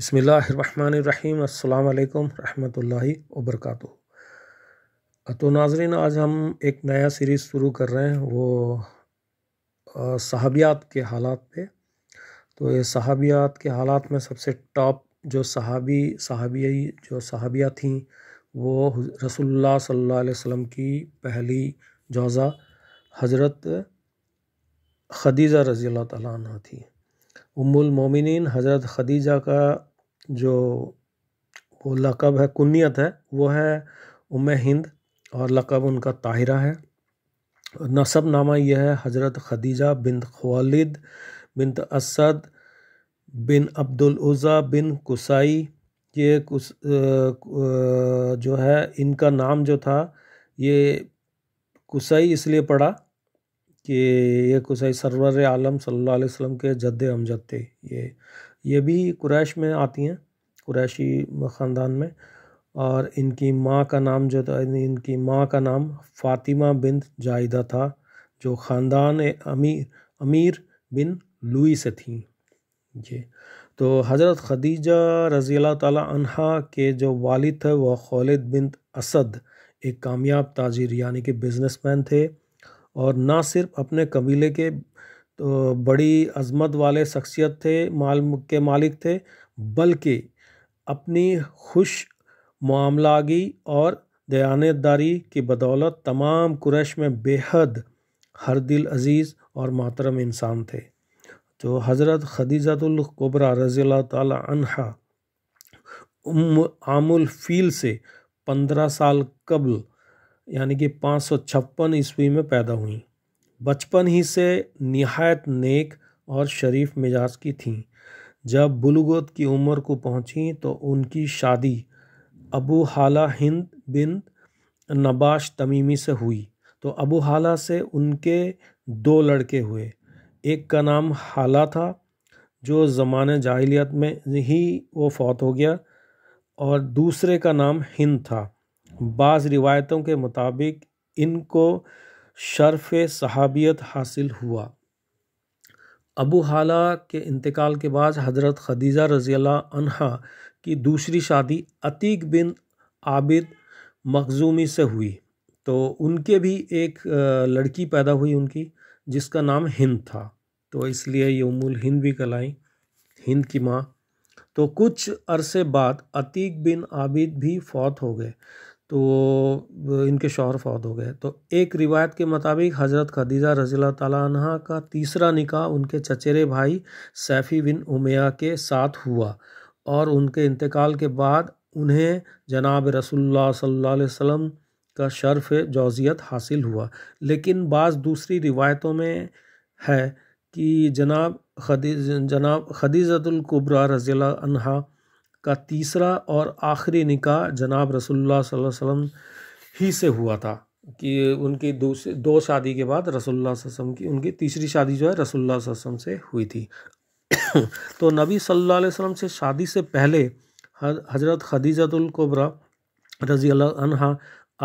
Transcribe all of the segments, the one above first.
बसमीम् अल्लाम रहमतुल्लाहि वबरक तो नाजरीन आज हम एक नया सीरीज़ शुरू कर रहे हैं वो सहाबियात के हालात पे तो ये सहाबियात के हालात में सबसे टॉप जो सहाबी सहाबिया जो सहाबिया थीं वो रसोल्ला सल्लल्लाहु की पहली जोज़ा हज़रत खदीजा रज़ी अल्लाह तला थी उमुल हज़रत खदीजा का जो वो लक़ब है कुनियत है वो है उम हिंद और लक़ब उनका ताहिरा है नसब नामा यह है हज़रत खदीजा बिन खालिद बिन असद बिन अब्दुल उज़ा बिन कुसाई ये कुस जो है इनका नाम जो था ये कुसाई इसलिए पड़ा कि ये कुसाई सरवर आलम सल्लल्लाहु अलैहि वसल्लम के जद्द अमजद थे ये ये भी कुरैश में आती हैं कुरैशी ख़ानदान में और इनकी माँ का नाम जो था इनकी माँ का नाम फ़ातिमा बिन जायदा था जो ख़ानदान अमीर अमीर बिन लुई से थी ये तो हज़रत खदीजा रज़ी तहा के जो वालिद थे वह खालिद बिन असद एक कामयाब ताजिर यानी कि बिजनेसमैन थे और ना सिर्फ अपने कबीले के तो बड़ी अजमत वाले शख्सियत थे माल के मालिक थे बल्कि अपनी खुश मामलागी और दयानतदारी की बदौलत तमाम कुरैश में बेहद हर दिल अजीज़ और मातरम इंसान थे तो हज़रत खदीजतुल्कुबरा रज़ी तहा उम आमुल फ़ील से पंद्रह साल कबल यानी कि पाँच सौ छप्पन ईस्वी में पैदा हुई बचपन ही से नहायत नेक और शरीफ मिजाज की थीं जब बुलगत की उम्र को पहुंची तो उनकी शादी अबू हाला हिंद बिन नबाश तमीमी से हुई तो अबू हाला से उनके दो लड़के हुए एक का नाम हाला था जो ज़माने जाहिलियत में ही वो फौत हो गया और दूसरे का नाम हिंद था बाज़ रिवायतों के मुताबिक इनको शर्फ सहाबियत हासिल हुआ अबू हाला के इंतकाल के बाद हज़रत खदीजा रज़ील्ला अनहा की दूसरी शादी अतीक बिन आबिद मखजूमी से हुई तो उनके भी एक लड़की पैदा हुई उनकी जिसका नाम हिंद था तो इसलिए यमुल हिंद भी कहलाई हिंद की माँ तो कुछ अरसे बाद अतीक बिन आबिद भी फौत हो गए तो वो इनके शौहर फौत हो गए तो एक रिवायत के मुताबिक हज़रत खदीजा रजील तहा का तीसरा निकाह उनके चचेरे भाई सैफ़ी बिन उमया के साथ हुआ और उनके इंतकाल के बाद उन्हें जनाब रसोल्ला सल्ला वसम का शर्फ जौजियत हासिल हुआ लेकिन बाज़ दूसरी रिवायतों में है कि जनाब खदी जनाब खदीजतुल्कुब्रा रजी अनहा का तीसरा और आखिरी निकाह जनाब रसोल्ला वसम ही से हुआ था कि उनकी दो दो शादी के बाद रसोल्ला वसम की उनकी तीसरी शादी जो है रसोल्ला वसम से हुई थी तो नबी सल्लल्लाहु अलैहि वसल्लम से शादी से पहले हजरत खदीजतुल्कुबरा रजी अनहा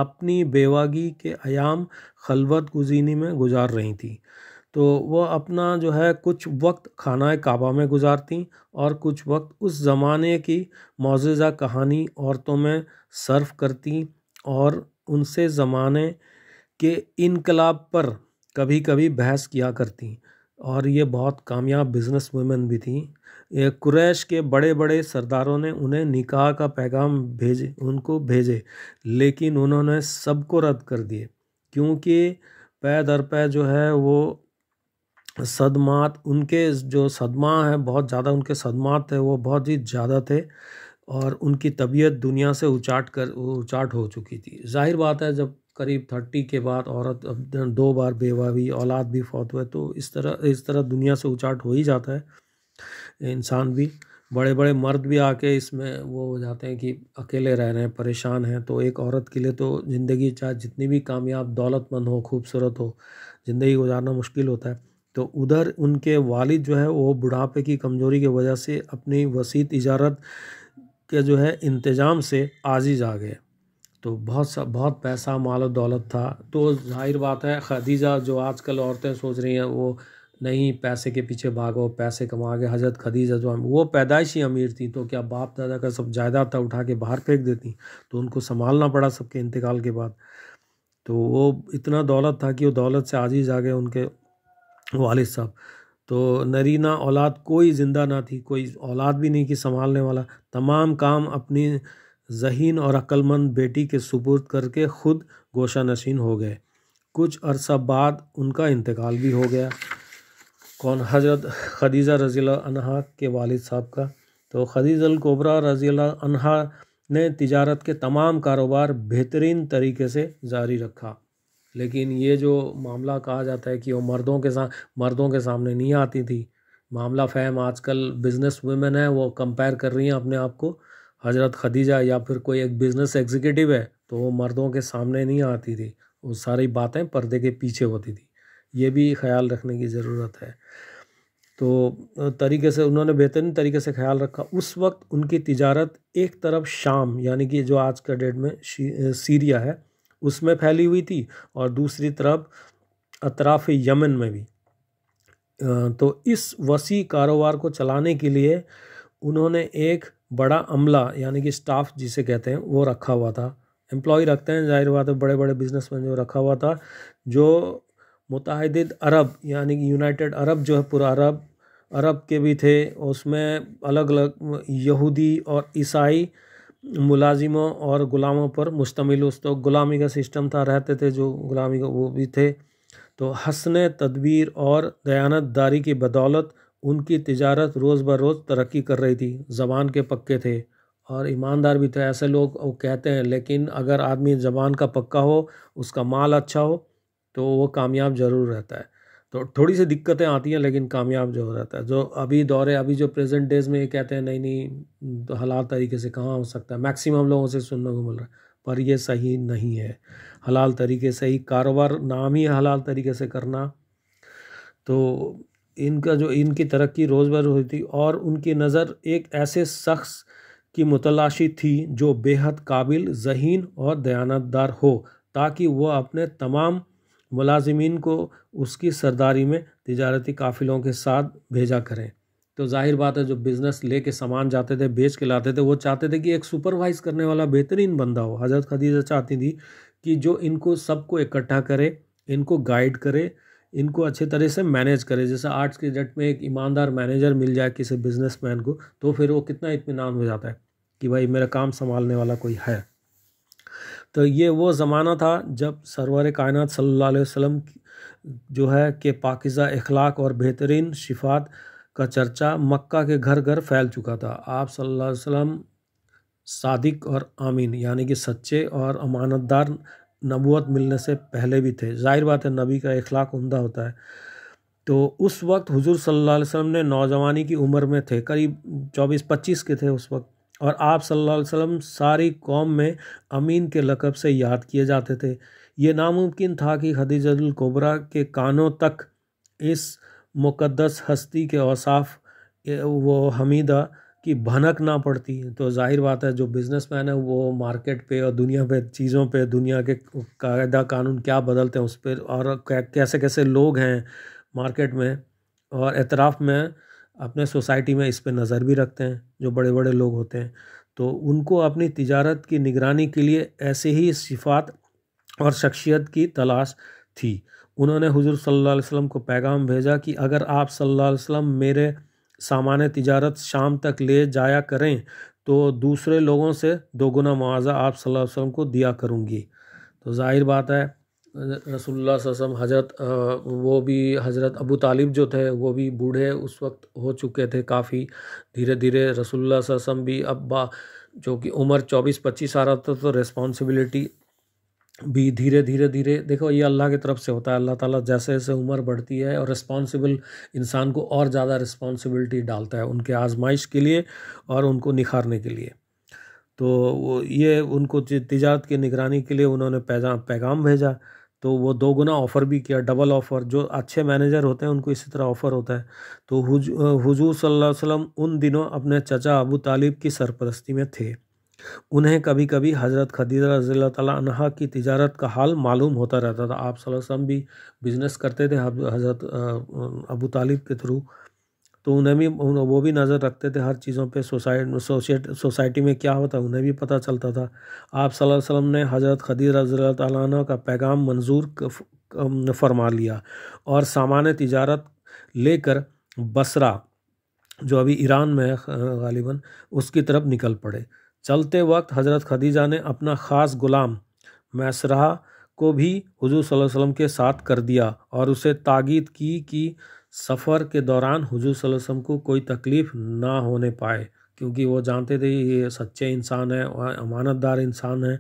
अपनी बेवागी के आयाम खलवत गुजीनी में गुजार रही थी तो वह अपना जो है कुछ वक्त खाना काबा में गुजारती और कुछ वक्त उस ज़माने की मौजा कहानी औरतों में सर्फ करती और उनसे ज़माने के इनकलाब पर कभी कभी बहस किया करती और ये बहुत कामयाब बिजनेस वूमेन भी थी ये कुरैश के बड़े बड़े सरदारों ने उन्हें निकाह का पैगाम भेजे उनको भेजे लेकिन उन्होंने सबको रद्द कर दिए क्योंकि पै दर पै जो है वो सदमात उनके जो सदमा है बहुत ज़्यादा उनके सदमात थे वो बहुत ही ज़्यादा थे और उनकी तबीयत दुनिया से उचाट कर उचाट हो चुकी थी जाहिर बात है जब करीब थर्टी के बाद औरत दो बार बेवा भी औलाद भी फौत हुए तो इस तरह इस तरह दुनिया से उचाट हो ही जाता है इंसान भी बड़े बड़े मर्द भी आके इसमें वो हो जाते हैं कि अकेले रह रहे हैं परेशान हैं तो एक औरत के लिए तो ज़िंदगी चाहे जितनी भी कामयाब दौलतमंद हो खूबसूरत हो ज़िंदगी गुजारना मुश्किल होता है तो उधर उनके वालिद जो है वो बुढ़ापे की कमज़ोरी की वजह से अपनी वसीत इजारत के जो है इंतज़ाम से आजीज आ गए तो बहुत सा बहुत पैसा माल दौलत था तो जाहिर बात है खदीजा जो आजकल औरतें सोच रही हैं वो नहीं पैसे के पीछे भागो पैसे कमा के हजरत खदीजा जो वो पैदाइशी अमीर थी तो क्या बाप दादा का सब जायदाद था उठा के बाहर फेंक देती तो उनको संभालना पड़ा सबके इंतकाल के बाद तो वो इतना दौलत था कि वो दौलत से आजीज आ गए उनके वाल साहब तो नरीना औलाद कोई ज़िंदा ना थी कोई औलाद भी नहीं कि संभालने वाला तमाम काम अपनी जहीन और अक्लमंद बेटी के सुपुर्द करके ख़ुद गोशा नशीन हो गए कुछ अरसा बाद उनका इंतकाल भी हो गया कौन हजरत खदीज़ा रजी अनहा के वालिद साहब का तो खदीजल कोबरा रजी अनहा ने तिजारत के तमाम कारोबार बेहतरीन तरीके से जारी रखा लेकिन ये जो मामला कहा जाता है कि वो मर्दों के साथ मर्दों के सामने नहीं आती थी मामला फैम आजकल बिज़नेस वुमेन है वो कंपेयर कर रही हैं अपने आप को हजरत खदीजा या फिर कोई एक बिज़नेस एग्जीक्यूटिव है तो वो मर्दों के सामने नहीं आती थी वो सारी बातें पर्दे के पीछे होती थी ये भी ख्याल रखने की ज़रूरत है तो तरीके से उन्होंने बेहतरीन तरीके से ख्याल रखा उस वक्त उनकी तिजारत एक तरफ शाम यानी कि जो आज का डेट में सीरिया है उसमें फैली हुई थी और दूसरी तरफ अतराफ़ यमन में भी तो इस वसी कारोबार को चलाने के लिए उन्होंने एक बड़ा अमला यानी कि स्टाफ जिसे कहते हैं वो रखा हुआ था एम्प्लॉय रखते हैं जाहिर बात है बड़े बड़े बिजनेसमैन जो रखा हुआ था जो मुतहद अरब यानी कि यूनाइटेड अरब जो है पूरा अरब अरब के भी थे उसमें अलग अलग यहूदी और ईसाई मुलाजिमों और ग़ुलामों पर मुश्तमिल उस तो ग़ुलामी का सिस्टम था रहते थे जो ग़ुलामी का वो भी थे तो हंसने तदबीर और दयानतदारी की बदौलत उनकी तजारत रोज़ बरोज़ तरक्की कर रही थी ज़बान के पक्के थे और ईमानदार भी थे ऐसे लोग वो कहते हैं लेकिन अगर आदमी ज़बान का पक्का हो उसका माल अच्छा हो तो वो कामयाब ज़रूर रहता है तो थोड़ी सी दिक्कतें आती हैं लेकिन कामयाब जो हो जाता है जो अभी दौरे अभी जो प्रेजेंट डेज में ये कहते हैं नहीं नहीं तो हलाल तरीके से कहाँ हो सकता है मैक्सिमम लोगों से सुनने को मिल रहा है पर यह सही नहीं है हलाल तरीके से ही कारोबार नाम ही हलाल तरीके से करना तो इनका जो इनकी तरक्की रोज़ बर हुई थी और उनकी नज़र एक ऐसे शख्स की मुतलाशी थी जो बेहद काबिल जहीन और दयानतदार हो ताकि वह अपने तमाम मुलाजमीन को उसकी सरदारी में तजारती काफ़िलों के साथ भेजा करें तो जाहिर बात है जो बिज़नेस ले कर सामान जाते थे बेच के लाते थे वो चाहते थे कि एक सुपरवाइज़ करने वाला बेहतरीन बंदा हो हज़रत खदीजा चाहती थी कि जो इनको सबको इकट्ठा करे इनको गाइड करे इनको अच्छे तरह से मैनेज करे जैसे आर्ट्स के जट में एक ईमानदार मैनेजर मिल जाए किसी बिजनेसमैन को तो फिर वो कितना इतमान हो जाता है कि भाई मेरा काम संभालने वाला कोई है तो ये वो ज़माना था जब सरवर कायनत सल्लल्लाहु अलैहि वसल्लम जो है कि पाकिज़ा अखलाक और बेहतरीन शिफात का चर्चा मक्का के घर घर फैल चुका था आप सल्लल्लाहु अलैहि वसल्लम सादिक और आमीन यानी कि सच्चे और अमानतदार नबूत मिलने से पहले भी थे जाहिर बात है नबी का अखलाक उमदा होता है तो उस वक्त हुजूर सल्लल्लाहु अलैहि वसल्लम ने नौजवानी की उम्र में थे करीब 24-25 के थे उस वक्त और आप सल्लल्लाहु अलैहि वसल्लम सारी कौम में अमीन के लकब से याद किए जाते थे ये नामुमकिन था कि खदीजतुल कोबरा के कानों तक इस मुक़दस हस्ती के औसाफ वो हमीदा की भनक ना पड़ती तो जाहिर बात है जो बिज़नेसमैन है वो मार्केट पे और दुनिया पे चीज़ों पे दुनिया के कायदा कानून क्या बदलते हैं उस पर और कैसे कैसे लोग हैं मार्केट में और एतराफ़ में अपने सोसाइटी में इस पर नज़र भी रखते हैं जो बड़े बड़े लोग होते हैं तो उनको अपनी तिजारत की निगरानी के लिए ऐसे ही सिफात और शख्सियत की तलाश थी उन्होंने हुजूर सल्लल्लाहु अलैहि वसल्लम को पैगाम भेजा कि अगर आप सल्लल्लाहु अलैहि वसल्लम मेरे सामान तिजारत शाम तक ले जाया करें तो दूसरे लोगों से दोगुना मुआवजा आप सल्लल्लाहु अलैहि वसल्लम को दिया करूँगी तो जाहिर बात है रसोल्ला वसम हजरत वो भी हजरत अबू तालिब जो थे वो भी बूढ़े उस वक्त हो चुके थे काफ़ी धीरे धीरे रसोल्ला ससम भी अब जो कि उम्र चौबीस पच्चीस आ रहा था तो रिस्पॉन्सिबिलिटी भी धीरे धीरे धीरे देखो ये अल्लाह की तरफ से होता है अल्लाह ताला जैसे जैसे उम्र बढ़ती है और रिस्पॉन्सिबल इंसान को और ज़्यादा रिस्पॉन्सिबिलिटी डालता है उनके आजमाइश के लिए और उनको निखारने के लिए तो ये उनको तजारत की निगरानी के लिए उन्होंने पैगाम भेजा तो वो दो गुना ऑफ़र भी किया डबल ऑफ़र जो अच्छे मैनेजर होते हैं उनको इसी तरह ऑफ़र होता है तो हुजूर सल्लल्लाहु अलैहि वसल्लम उन दिनों अपने चचा अबू तालिब की सरपरस्ती में थे उन्हें कभी कभी हज़रत खदीजा रजील्ला तहा की तिजारत का हाल मालूम होता रहता था आप वसल्लम भी बिज़नेस करते थे हज़रत अबू तालिब के थ्रू तो उन्हें भी वो भी नज़र रखते थे हर चीज़ों पे सोसाइटी सोसाइट सोसाइटी में क्या होता उन्हें भी पता चलता था आप वसल्लम ने हज़रत खदीर हजरत का पैगाम मंजूर फरमा लिया और सामान्य तजारत लेकर बसरा जो अभी ईरान में है गालिबा उसकी तरफ निकल पड़े चलते वक्त हज़रत खदीजा ने अपना ख़ास ग़ुलाम मैसरा को भी हजूर वसल्लम के साथ कर दिया और उसे तागीद की कि सफ़र के दौरान हुजूर वसल्लम को कोई तकलीफ़ ना होने पाए क्योंकि वो जानते थे ये सच्चे इंसान हैं और अमानतदार इंसान हैं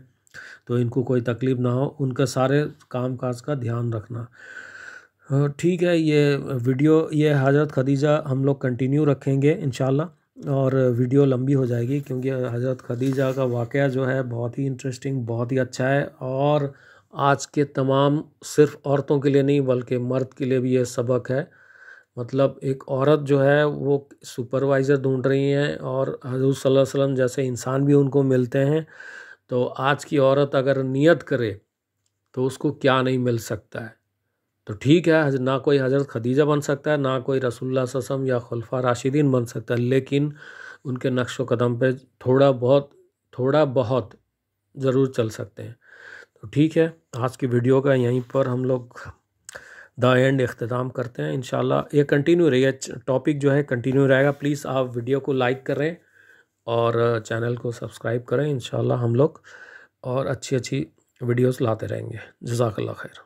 तो इनको कोई तकलीफ़ ना हो उनका सारे काम काज का ध्यान रखना ठीक है ये वीडियो ये हज़रत खदीजा हम लोग कंटिन्यू रखेंगे इन और वीडियो लंबी हो जाएगी क्योंकि हज़रत खदीजा का वाक़ जो है बहुत ही इंटरेस्टिंग बहुत ही अच्छा है और आज के तमाम सिर्फ औरतों के लिए नहीं बल्कि मर्द के लिए भी ये सबक है मतलब एक औरत जो है वो सुपरवाइज़र ढूंढ रही हैं और हजूर सल वसम वसल्लम जैसे इंसान भी उनको मिलते हैं तो आज की औरत अगर नियत करे तो उसको क्या नहीं मिल सकता है तो ठीक है ना कोई हज़रत खदीजा बन सकता है ना कोई रसुल्ला वसम या खुलफा राशिदीन बन सकता है लेकिन उनके नक्श कदम पे थोड़ा बहुत थोड़ा बहुत ज़रूर चल सकते हैं तो ठीक है आज की वीडियो का यहीं पर हम लोग द एंड अख्ताम करते हैं इन ये कंटिन्यू रही है टॉपिक जो है कंटिन्यू रहेगा प्लीज़ आप वीडियो को लाइक करें और चैनल uh, को सब्सक्राइब करें इन हम लोग और अच्छी अच्छी वीडियोस लाते रहेंगे जजाकल्ला खैर